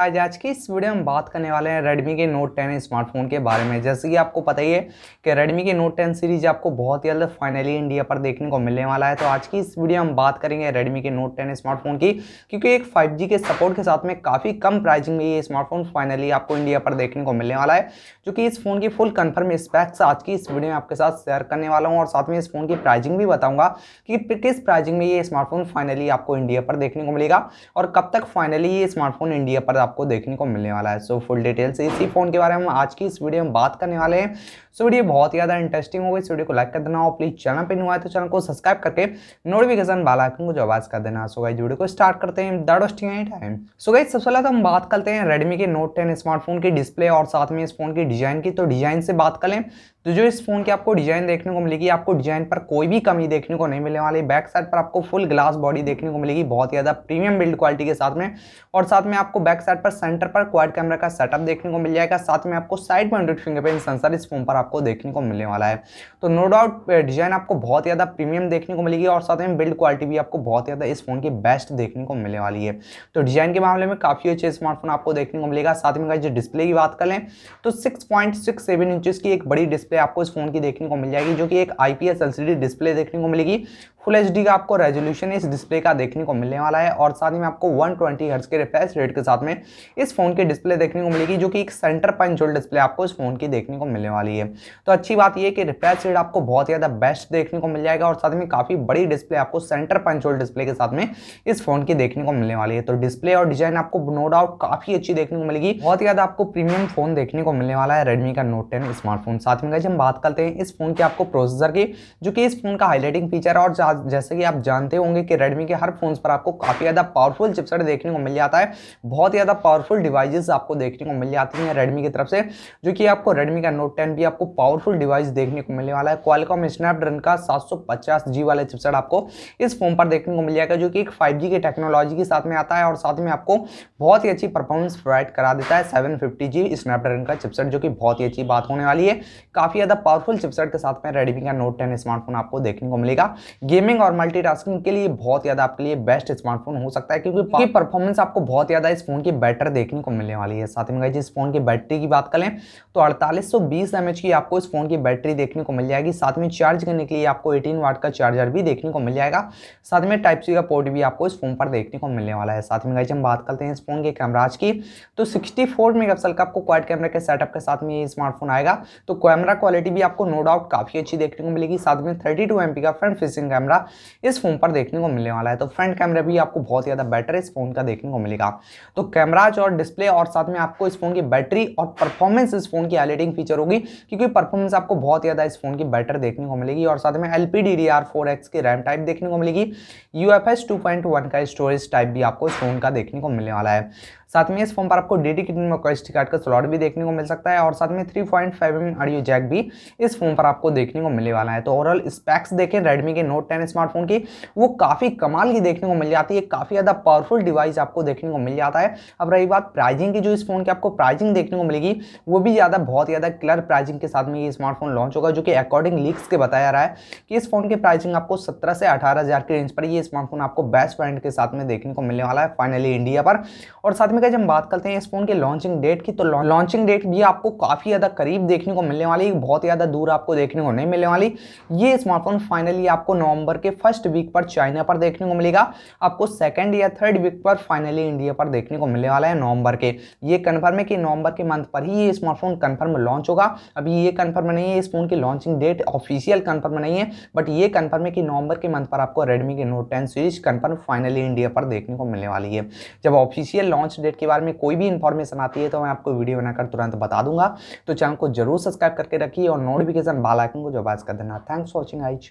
आज आज की इस वीडियो में बात करने वाले हैं रेडमी के नोट 10 स्मार्टफोन के बारे में जैसे कि आपको पता ही है कि रेडमी के नोट 10 सीरीज आपको बहुत ही जल्द फाइनली इंडिया पर देखने को मिलने वाला है तो आज की इस वीडियो में बात करेंगे रेडमी के नोट 10 स्मार्टफोन की क्योंकि एक 5G के सपोर्ट के साथ में काफ़ी कम प्राइजिंग में ये स्मार्टफोन फाइनली आपको इंडिया पर देखने को मिलने वाला है जो कि इस फोन की फुल कन्फर्म स्पैक्स आज की इस वीडियो में आपके साथ शेयर करने वाला हूँ और साथ में इस फोन की प्राइजिंग भी बताऊँगा कि किस प्राइजिंग में ये स्मार्टफोन फाइनली आपको इंडिया पर देखने को मिलेगा और कब तक फाइनली ये स्मार्टफोन इंडिया पर आपको देखने को मिलने वाला है सो फुल डिटेल्स इसी फ़ोन के बारे में आज की इस वीडियो में बात करने वाले हैं सो वीडियो बहुत ज़्यादा इंटरेस्टिंग होगी इस वीडियो को लाइक कर देना और प्लीज़ चैनल पर नुआ तो चैनल को सब्सक्राइब करके नोटिफिकेशन वाला आइकन को जो आवाज़ कर देना सो so, गाइज वीडियो को स्टार्ट करते हैं दर्ड वेस्टिंग टाइम सो गाइज सबसे पहले तो हम बात करते हैं रेडमी के नोट टेन स्मार्टफोन की डिस्प्ले और साथ में इस फोन की डिज़ाइन की तो डिज़ाइन से बात करें तो जो इस फ़ोन की आपको डिज़ाइन देखने को मिलेगी आपको डिज़ाइन पर कोई भी कमी देखने को नहीं मिलने वाली बैक साइड पर आपको फुल ग्लास बॉडी देखने को मिलेगी बहुत ही ज़्यादा प्रीमियम बिल्ड क्वालिटी के साथ में और साथ में आपको बैक साइड पर सेंटर पर क्वाड कैमरा का सेटअप देखने को मिल जाएगा साथ में आपको साइड में हंड्रेड फिंगरप्रिंट सेंसर इस फोन पर आपको देखने को मिलने वाला है तो नो डाउट डिज़ाइन आपको बहुत ज़्यादा प्रीमियम देखने को मिलेगी और साथ में बिल्ड क्वालिटी भी आपको बहुत ज़्यादा इस फोन की बेस्ट देखने को मिलने वाली है तो डिज़ाइन के मामले में काफ़ी अच्छे स्मार्टफोन आपको देखने को मिलेगा साथ में जो डिस्प्ले की बात करें तो six point six seven inches की एक बड़ी डिस्प्ले डिस्प्ले आपको इस फोन की देखने को मिल जाएगी जो कि एक आईपीएस एलसीडी डिस्प्ले देखने को मिलेगी फुल एच का आपको रेजोल्यूशन इस डिस्प्ले का देखने को मिलने वाला है और साथ ही में आपको 120 ट्वेंटी के रिफ्रेश रेट के साथ में इस फोन की डिस्प्ले देखने को मिलेगी जो कि एक सेंटर पॉइंट होल डिस्प्ले आपको इस फोन की देखने को मिलने वाली है तो अच्छी बात यह कि रिफ्रेश रेट आपको बहुत ज़्यादा बेस्ट देखने को मिल जाएगा और साथ में काफ़ी बड़ी डिस्प्ले आपको सेंटर पॉइंट होल डिस्प्ले के साथ में इस फोन की देखने को मिलने वाली है तो डिस्प्ले और डिजाइन आपको नो डाउट काफ़ी अच्छी देखने को मिलेगी बहुत ज़्यादा आपको प्रीमियम फोन देखने को मिलने वाला है रेडमी का नोट टेन स्मार्टफोन साथ में हम बात करते हैं इस फोन के आपको प्रोसेसर की जो कि इस फोन का हाईलाइटिंग फीचर और आज जैसे कि आप जानते होंगे कि रेडमी के हर फोन पर आपको काफ़ी ज़्यादा पावरफुल चिपसेट देखने को मिल जाता है बहुत ज़्यादा पावरफुल डिवाइस आपको देखने को मिल जाती हैं रेडमी की तरफ से जो कि आपको रेडमी का नोट टेन भी आपको पावरफुल डिवाइस देखने को मिलने वाला है क्वालकॉम स्नैपड्रैगन का सात जी वाला चिपसेट आपको इस फोन पर देखने को मिल जाएगा जो कि एक फाइव की टेक्नोलॉजी के साथ में आता है और साथ में आपको बहुत ही अच्छी परफॉर्मेंस प्रोवाइड करा देता है सेवन फिफ्टी स्नैपड्रैगन का चिपसेट जो कि बहुत ही अच्छी बात होने वाली है काफ़ी ज़्यादा पावरफुल चिपसेट के साथ में रेडमी का नोट टेन स्मार्टफोन आपको देखने को मिलेगा गेम गेमिंग और मल्टीटास्किंग के लिए बहुत ज़्यादा आपके लिए बेस्ट स्मार्टफोन हो सकता है क्योंकि परफॉर्मेंस हाँ। आपको बहुत ज़्यादा इस फोन की बैटर देखने को मिलने वाली है साथ में इस फोन की बैटरी की बात करें तो अड़तालीस सौ की आपको इस फोन की बैटरी देखने को मिल जाएगी साथ में चार्ज करने के लिए आपको एटीन वाट का चार्जर भी देखने को मिल जाएगा साथ में टाइप सी का पोर्ट भी आपको इस फोन पर देखने को मिलने वाला है साथ में हम बात करते हैं इस फोन के कैमराज की तो सिक्सटी फोर का आपको क्वाइट कैमरा के सेटअप के साथ में ये स्मार्टफोन आएगा तो कैमरा क्वालिटी भी आपको नो डाउट काफ़ी अच्छी देखने को मिलेगी साथ में थर्टी टू का फ्रंट फेसिंग कैमरा कैमरा इस फोन पर देखने को मिलने वाला है तो फ्रंट कैमरा भी आपको बहुत ज़्यादा बेटर इस फोन का देखने को मिलेगा तो कैमराज और डिस्प्ले और साथ में आपको इस फोन की बैटरी और परफॉर्मेंस इस फोन की एलिडिंग फीचर होगी क्योंकि परफॉर्मेंस आपको बहुत ज़्यादा इस फोन की बेटर देखने को मिलेगी और साथ में LPD D R four X की रैम टाइप देखने को मिलेगी U F two point one का स्टोरेज टाइप भी आपको इस फोन का देखने को मिलने वाला है साथ में इस फोन पर आपको में मेकोस्टी कार्ड का स्लॉट भी देखने को मिल सकता है और साथ में three point five M audio jack भी इस फोन पर आपको देखने को मिलने वाला है तो ओवरऑल स्पैक्स देखें रेडमी के नोट टेन स्मार्टफोन की वो काफ़ी कमाल की देखने को मिल जाती है काफ़ी ज़्यादा पावरफुल डिवाइस आपको देखने को मिल जाता है अब रही बात प्राइजिंग की जो इस फोन की आपको प्राइजिंग देखने को मिलेगी वो भी ज़्यादा बहुत ज़्यादा क्लियर प्राइजिंग के साथ में ये स्मार्टफोन लॉन्च होगा जो कि अकॉर्डिंग लीक्स के बताया जा रहा है कि इस फोन की प्राइजिंग आपको सत्रह से अठारह हज़ार की रेंज पर ये स्मार्टफोन आपको बेस्ट फ्रेंड के साथ में देखने को मिलने वाला है फाइनली इंडिया पर और साथ में में का हम बात करते हैं इस फोन के लॉन्चिंग डेट की तो लॉन्चिंग डेट भी आपको काफ़ी ज़्यादा करीब देखने को मिलने वाली बहुत ज़्यादा दूर आपको देखने को नहीं मिलने वाली ये स्मार्टफोन फाइनली आपको नवंबर के फर्स्ट वीक पर चाइना पर देखने को मिलेगा आपको सेकेंड या थर्ड वीक पर फाइनली इंडिया पर देखने को मिलने वाला है नवंबर के ये कन्फर्म है कि नवंबर के मंथ पर ही ये स्मार्टफोन कन्फर्म लॉन्च होगा अभी ये कन्फर्म नहीं है इस फोन की लॉन्चिंग डेट ऑफिशियल कन्फर्म नहीं है बट ये कन्फर्म है कि नवंबर के मंथ पर आपको रेडमी के note ten series confirm finally India पर देखने को मिलने वाली है जब ऑफिशियल लॉन्च डेट रिलेटेड के बारे में कोई भी इन्फॉर्मेशन आती है तो मैं आपको वीडियो बनाकर तुरंत बता दूंगा तो चैनल को जरूर सब्सक्राइब करके रखिए और नोटिफिकेशन बाल आइकन को जो आवाज कर देना थैंक्स फॉर वॉचिंग आइज